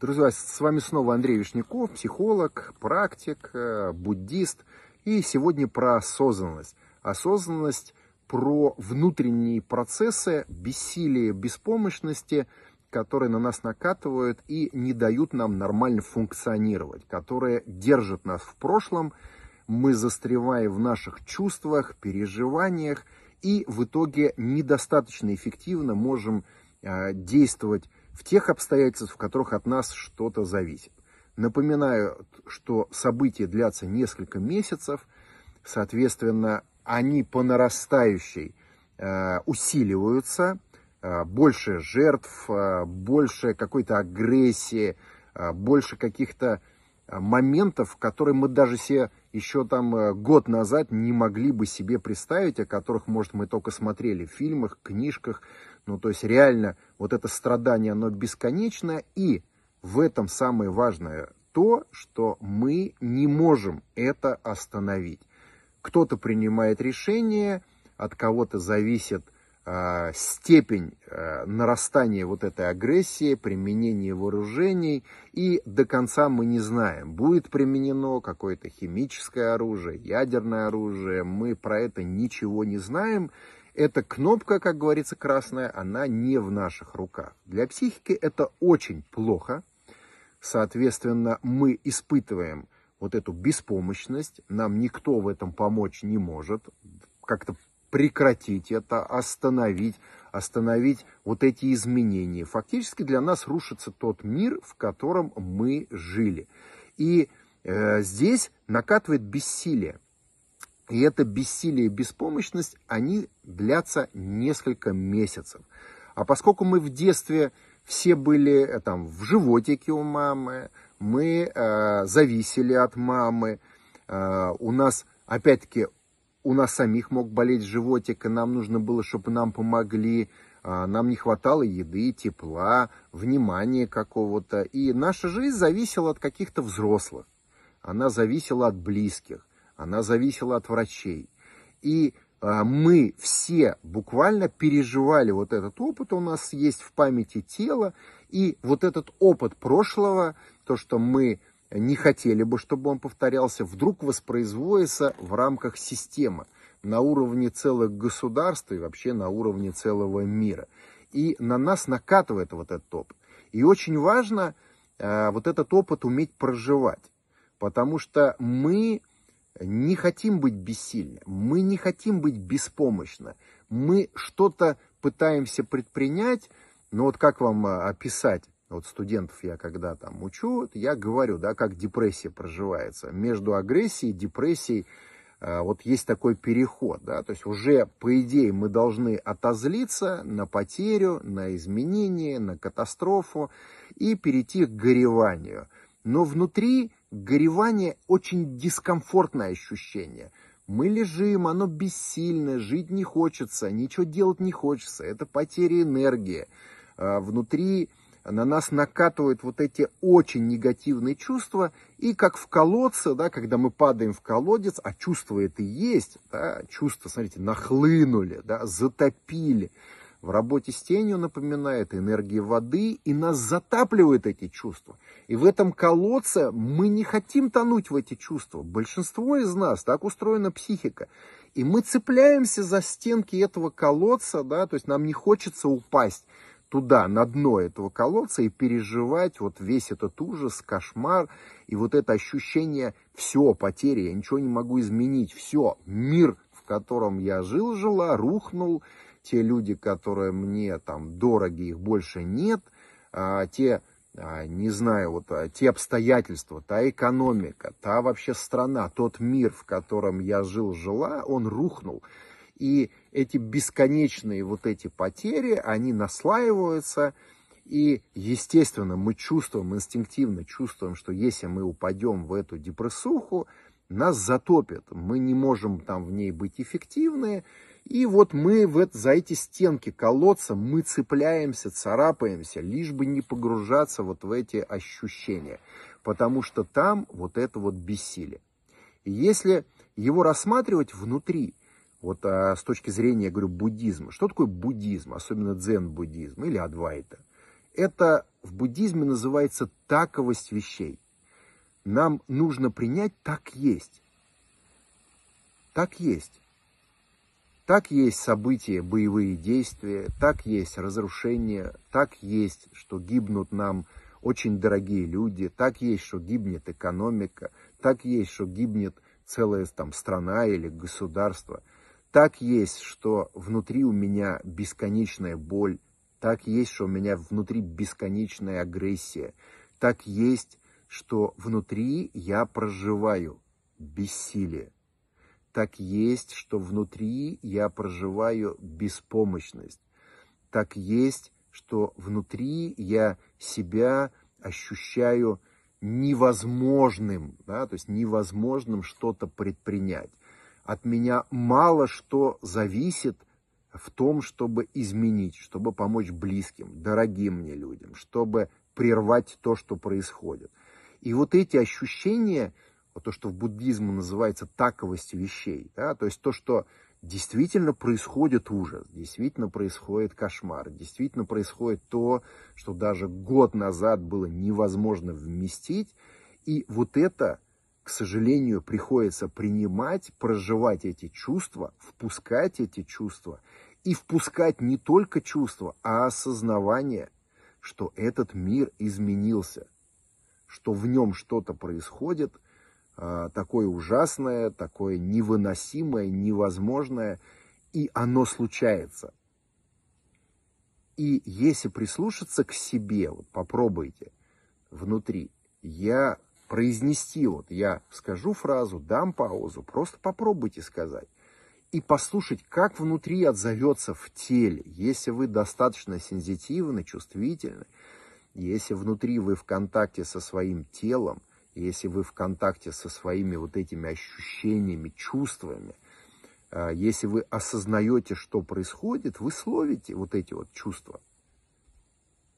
Друзья, с вами снова Андрей Вишняков, психолог, практик, э, буддист. И сегодня про осознанность. Осознанность про внутренние процессы бессилия, беспомощности, которые на нас накатывают и не дают нам нормально функционировать, которые держат нас в прошлом, мы застреваем в наших чувствах, переживаниях и в итоге недостаточно эффективно можем э, действовать в тех обстоятельствах, в которых от нас что-то зависит. Напоминаю, что события длятся несколько месяцев, соответственно, они по нарастающей э, усиливаются, э, больше жертв, э, больше какой-то агрессии, э, больше каких-то э, моментов, которые мы даже себе еще там э, год назад не могли бы себе представить, о которых, может, мы только смотрели в фильмах, книжках, ну, то есть реально вот это страдание, оно бесконечно, и в этом самое важное то, что мы не можем это остановить. Кто-то принимает решение, от кого-то зависит э, степень э, нарастания вот этой агрессии, применения вооружений, и до конца мы не знаем, будет применено какое-то химическое оружие, ядерное оружие, мы про это ничего не знаем, эта кнопка, как говорится, красная, она не в наших руках. Для психики это очень плохо. Соответственно, мы испытываем вот эту беспомощность, нам никто в этом помочь не может, как-то прекратить это, остановить, остановить вот эти изменения. Фактически для нас рушится тот мир, в котором мы жили. И э, здесь накатывает бессилие. И это бессилие и беспомощность, они длятся несколько месяцев. А поскольку мы в детстве все были э, там в животике у мамы, мы э, зависели от мамы, э, у нас, опять-таки, у нас самих мог болеть животик, и нам нужно было, чтобы нам помогли, э, нам не хватало еды, тепла, внимания какого-то. И наша жизнь зависела от каких-то взрослых, она зависела от близких она зависела от врачей. И а, мы все буквально переживали вот этот опыт, у нас есть в памяти тело, и вот этот опыт прошлого, то, что мы не хотели бы, чтобы он повторялся, вдруг воспроизводится в рамках системы на уровне целых государств и вообще на уровне целого мира. И на нас накатывает вот этот опыт. И очень важно э, вот этот опыт уметь проживать, потому что мы не хотим быть бессильны, мы не хотим быть беспомощны, мы что-то пытаемся предпринять, но вот как вам а, описать, вот студентов я когда там учу, я говорю, да, как депрессия проживается, между агрессией и депрессией а, вот есть такой переход, да, то есть уже, по идее, мы должны отозлиться на потерю, на изменение, на катастрофу и перейти к гореванию. Но внутри горевание очень дискомфортное ощущение. Мы лежим, оно бессильное, жить не хочется, ничего делать не хочется. Это потеря энергии. А, внутри на нас накатывают вот эти очень негативные чувства, и как в колодце, да, когда мы падаем в колодец, а чувства это и есть, да, чувства, смотрите, нахлынули, да, затопили, в работе с тенью напоминает энергии воды, и нас затапливают эти чувства. И в этом колодце мы не хотим тонуть в эти чувства. Большинство из нас, так устроена психика. И мы цепляемся за стенки этого колодца, да, то есть нам не хочется упасть туда, на дно этого колодца и переживать вот весь этот ужас, кошмар и вот это ощущение «все, потери, я ничего не могу изменить, все, мир, в котором я жил-жила, рухнул, те люди, которые мне там дороги, их больше нет, а, те, а, не знаю, вот а, те обстоятельства, та экономика, та вообще страна, тот мир, в котором я жил, жила, он рухнул. И эти бесконечные вот эти потери, они наслаиваются, и, естественно, мы чувствуем, инстинктивно чувствуем, что если мы упадем в эту депрессуху, нас затопит, мы не можем там в ней быть эффективны, и вот мы в это за эти стенки колодца, мы цепляемся, царапаемся, лишь бы не погружаться вот в эти ощущения. Потому что там вот это вот бессилие. И если его рассматривать внутри, вот а, с точки зрения, я говорю, буддизма. Что такое буддизм, особенно дзен-буддизм или адвайта? Это в буддизме называется таковость вещей. Нам нужно принять так есть. Так есть. Так есть события, боевые действия, так есть разрушение, так есть, что гибнут нам очень дорогие люди, так есть, что гибнет экономика, так есть, что гибнет целая там страна или государство, так есть, что внутри у меня бесконечная боль, так есть, что у меня внутри бесконечная агрессия, так есть, что внутри я проживаю бессилие так есть, что внутри я проживаю беспомощность. Так есть, что внутри я себя ощущаю невозможным, да, то есть невозможным что-то предпринять. От меня мало что зависит в том, чтобы изменить, чтобы помочь близким, дорогим мне людям, чтобы прервать то, что происходит. И вот эти ощущения – вот то, что в буддизме называется таковость вещей, да, то есть то, что действительно происходит ужас, действительно происходит кошмар, действительно происходит то, что даже год назад было невозможно вместить, и вот это, к сожалению, приходится принимать, проживать эти чувства, впускать эти чувства, и впускать не только чувства, а осознавание, что этот мир изменился, что в нем что-то происходит – а, такое ужасное, такое невыносимое, невозможное, и оно случается. И если прислушаться к себе, вот попробуйте внутри, я произнести, вот я скажу фразу, дам паузу, просто попробуйте сказать. И послушать, как внутри отзовется в теле, если вы достаточно сензитивны, чувствительны, если внутри вы в контакте со своим телом, если вы в контакте со своими вот этими ощущениями, чувствами, а, если вы осознаете, что происходит, вы словите вот эти вот чувства.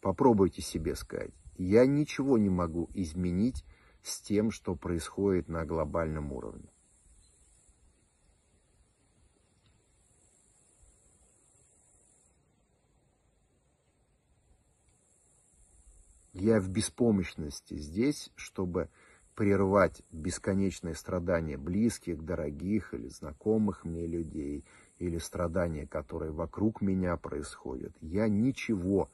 Попробуйте себе сказать, я ничего не могу изменить с тем, что происходит на глобальном уровне. Я в беспомощности здесь, чтобы прервать бесконечные страдания близких, дорогих или знакомых мне людей, или страдания, которые вокруг меня происходят. Я ничего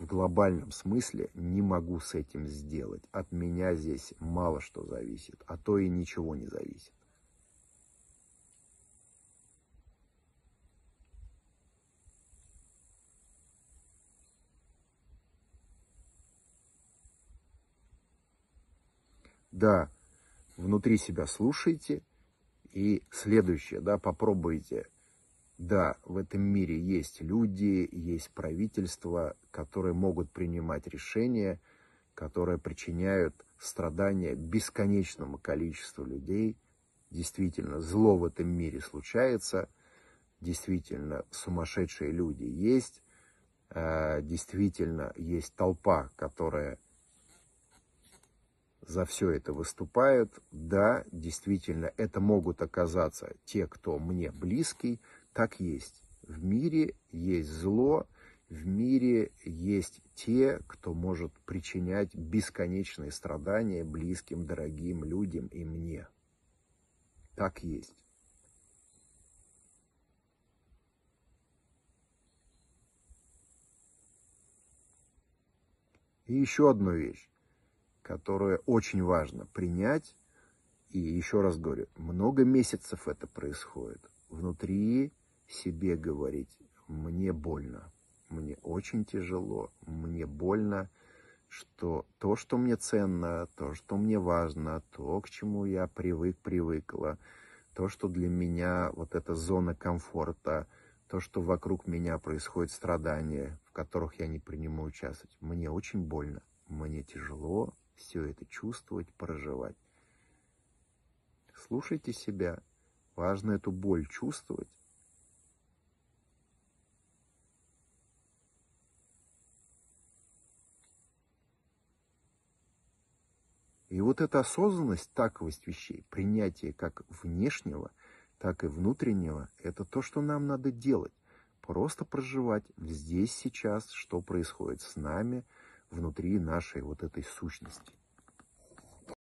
в глобальном смысле не могу с этим сделать. От меня здесь мало что зависит, а то и ничего не зависит. да, внутри себя слушайте. И следующее, да, попробуйте. Да, в этом мире есть люди, есть правительства, которые могут принимать решения, которые причиняют страдания бесконечному количеству людей. Действительно, зло в этом мире случается. Действительно, сумасшедшие люди есть. А, действительно, есть толпа, которая за все это выступают. Да, действительно, это могут оказаться те, кто мне близкий. Так есть. В мире есть зло, в мире есть те, кто может причинять бесконечные страдания близким, дорогим людям и мне. Так есть. И еще одну вещь которое очень важно принять. И еще раз говорю, много месяцев это происходит. Внутри себе говорить, мне больно, мне очень тяжело, мне больно, что то, что мне ценно, то, что мне важно, то, к чему я привык, привыкла, то, что для меня вот эта зона комфорта, то, что вокруг меня происходит страдания, в которых я не принимаю участвовать, мне очень больно, мне тяжело, все это чувствовать, проживать. Слушайте себя. Важно эту боль чувствовать. И вот эта осознанность, таковость вещей, принятие как внешнего, так и внутреннего, это то, что нам надо делать. Просто проживать здесь, сейчас, что происходит с нами – внутри нашей вот этой сущности.